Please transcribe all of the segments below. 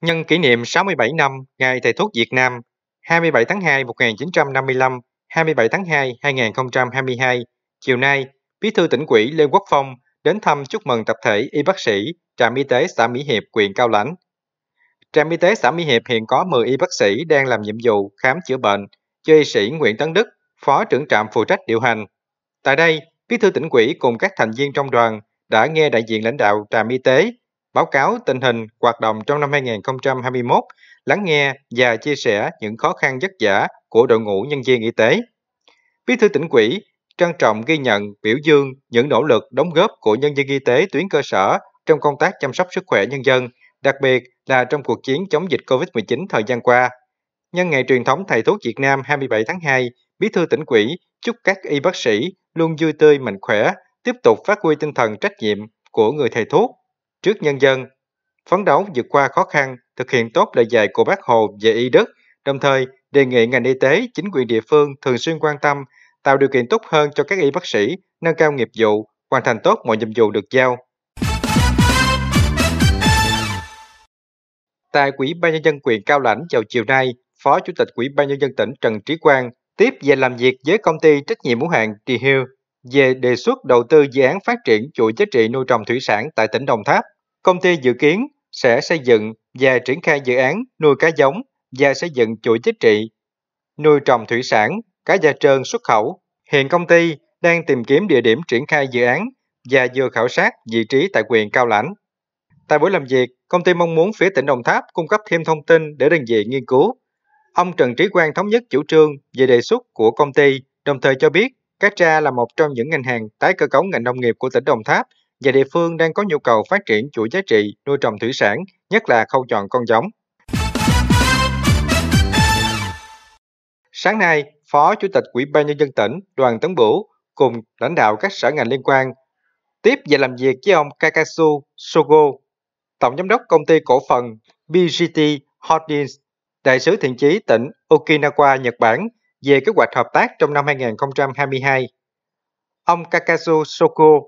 Nhân kỷ niệm 67 năm Ngày Thầy Thuốc Việt Nam 27 tháng 2 1955, 27 tháng 2 2022, chiều nay, Bí thư tỉnh ủy Lê Quốc Phong đến thăm chúc mừng tập thể y bác sĩ trạm y tế xã Mỹ Hiệp, huyện Cao Lãnh. Trạm y tế xã Mỹ Hiệp hiện có 10 y bác sĩ đang làm nhiệm vụ khám chữa bệnh cho y sĩ Nguyễn Tấn Đức, phó trưởng trạm phụ trách điều hành. Tại đây, Bí thư tỉnh ủy cùng các thành viên trong đoàn đã nghe đại diện lãnh đạo trạm y tế báo cáo tình hình hoạt động trong năm 2021, lắng nghe và chia sẻ những khó khăn vất vả của đội ngũ nhân viên y tế. Bí thư tỉnh ủy trân trọng ghi nhận, biểu dương những nỗ lực đóng góp của nhân viên y tế tuyến cơ sở trong công tác chăm sóc sức khỏe nhân dân, đặc biệt là trong cuộc chiến chống dịch COVID-19 thời gian qua. Nhân ngày truyền thống thầy thuốc Việt Nam 27 tháng 2, Bí thư tỉnh ủy chúc các y bác sĩ luôn vui tươi mạnh khỏe, tiếp tục phát huy tinh thần trách nhiệm của người thầy thuốc trước nhân dân, phấn đấu vượt qua khó khăn, thực hiện tốt lời dạy của Bác Hồ về y đức, đồng thời đề nghị ngành y tế, chính quyền địa phương thường xuyên quan tâm, tạo điều kiện tốt hơn cho các y bác sĩ, nâng cao nghiệp vụ, hoàn thành tốt mọi nhiệm vụ được giao. Tại Quỹ ban nhân dân quyền Cao Lãnh vào chiều nay, Phó Chủ tịch Quỹ ban nhân dân tỉnh Trần Trí Quang tiếp về làm việc với công ty trách nhiệm hữu hạn Trì Hill về đề xuất đầu tư dự án phát triển chuỗi giá trị nuôi trồng thủy sản tại tỉnh Đồng Tháp. Công ty dự kiến sẽ xây dựng và triển khai dự án nuôi cá giống và xây dựng chuỗi giá trị nuôi trồng thủy sản, cá da trơn xuất khẩu. Hiện công ty đang tìm kiếm địa điểm triển khai dự án và vừa khảo sát vị trí tại quyền Cao Lãnh. Tại buổi làm việc, công ty mong muốn phía tỉnh Đồng Tháp cung cấp thêm thông tin để đơn vị nghiên cứu. Ông Trần Trí Quang thống nhất chủ trương về đề xuất của công ty, đồng thời cho biết Cá tra là một trong những ngành hàng tái cơ cấu ngành nông nghiệp của tỉnh Đồng Tháp và địa phương đang có nhu cầu phát triển chuỗi giá trị nuôi trồng thủy sản, nhất là khâu chọn con giống. Sáng nay, Phó Chủ tịch Ủy ban nhân dân tỉnh Đoàn Tấn Bửu cùng lãnh đạo các sở ngành liên quan tiếp và làm việc với ông Kakasu Sogo, tổng giám đốc công ty cổ phần BGT Holdings, đại sứ thiện chí tỉnh Okinawa, Nhật Bản về kế hoạch hợp tác trong năm 2022. Ông Kakazu Soko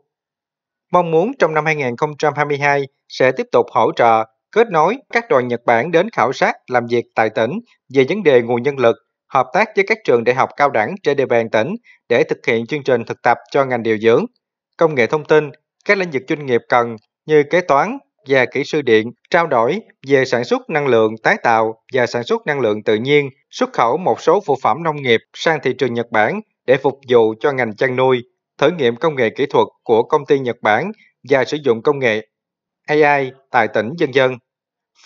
mong muốn trong năm 2022 sẽ tiếp tục hỗ trợ, kết nối các đoàn Nhật Bản đến khảo sát, làm việc tại tỉnh về vấn đề nguồn nhân lực, hợp tác với các trường đại học cao đẳng trên địa bàn tỉnh để thực hiện chương trình thực tập cho ngành điều dưỡng, công nghệ thông tin, các lĩnh vực doanh nghiệp cần như kế toán và kỹ sư điện, trao đổi về sản xuất năng lượng tái tạo và sản xuất năng lượng tự nhiên xuất khẩu một số phụ phẩm nông nghiệp sang thị trường Nhật Bản để phục vụ cho ngành chăn nuôi, thử nghiệm công nghệ kỹ thuật của công ty Nhật Bản và sử dụng công nghệ AI tại tỉnh dân dân.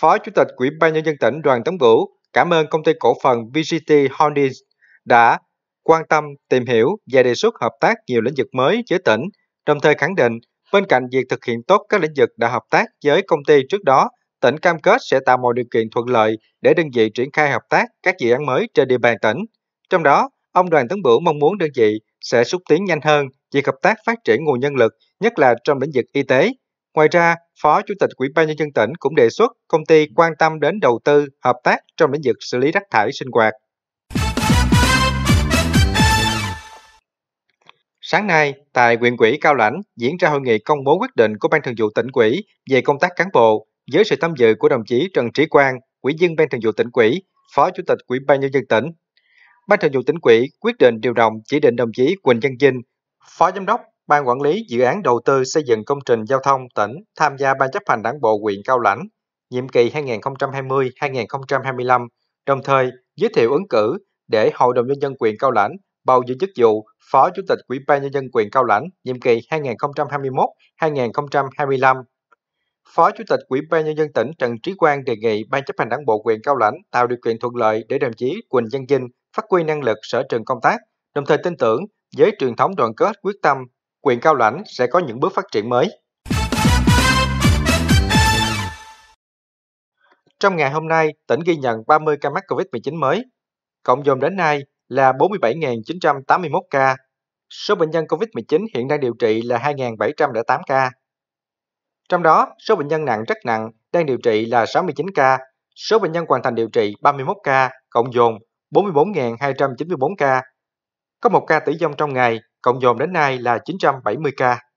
Phó Chủ tịch Ủy ban Nhân dân tỉnh Đoàn Tấn Bửu cảm ơn công ty cổ phần VGT Holdings đã quan tâm, tìm hiểu và đề xuất hợp tác nhiều lĩnh vực mới với tỉnh, đồng thời khẳng định bên cạnh việc thực hiện tốt các lĩnh vực đã hợp tác với công ty trước đó tỉnh cam kết sẽ tạo mọi điều kiện thuận lợi để đơn vị triển khai hợp tác các dự án mới trên địa bàn tỉnh. Trong đó, ông Đoàn Tấn Bửu mong muốn đơn vị sẽ xúc tiến nhanh hơn việc hợp tác phát triển nguồn nhân lực, nhất là trong lĩnh vực y tế. Ngoài ra, Phó Chủ tịch Ủy ban nhân dân tỉnh cũng đề xuất công ty quan tâm đến đầu tư hợp tác trong lĩnh vực xử lý rác thải sinh hoạt. Sáng nay, tại huyện ủy Cao Lãnh diễn ra hội nghị công bố quyết định của Ban Thường vụ tỉnh ủy về công tác cán bộ dưới sự tham dự của đồng chí Trần Trí Quang, Ủy viên Ban Thường vụ tỉnh ủy, Phó Chủ tịch Ủy ban nhân dân tỉnh, Ban Thường vụ tỉnh ủy quyết định điều động chỉ định đồng chí Quỳnh Văn Dinh, Phó Giám đốc Ban quản lý dự án đầu tư xây dựng công trình giao thông tỉnh tham gia Ban chấp hành Đảng bộ huyện Cao Lãnh, nhiệm kỳ 2020-2025, đồng thời giới thiệu ứng cử để Hội đồng nhân dân huyện Cao Lãnh bầu giữ chức vụ Phó Chủ tịch Ủy ban nhân dân huyện Cao Lãnh nhiệm kỳ 2021-2025. Phó Chủ tịch Ủy ban nhân dân tỉnh Trần Trí Quang đề nghị Ban chấp hành Đảng bộ quyền Cao Lãnh tạo điều kiện thuận lợi để đồng chí Quỳnh Văn Dinh phát huy năng lực sở trường công tác, đồng thời tin tưởng với truyền thống đoàn kết quyết tâm, quyền Cao Lãnh sẽ có những bước phát triển mới. Trong ngày hôm nay, tỉnh ghi nhận 30 ca mắc COVID-19 mới, cộng dồn đến nay là 47.981 ca. Số bệnh nhân COVID-19 hiện đang điều trị là 2.708 ca. Trong đó, số bệnh nhân nặng rất nặng đang điều trị là 69 ca, số bệnh nhân hoàn thành điều trị 31 ca, cộng dồn 44.294 ca. Có một ca tử vong trong ngày, cộng dồn đến nay là 970 ca.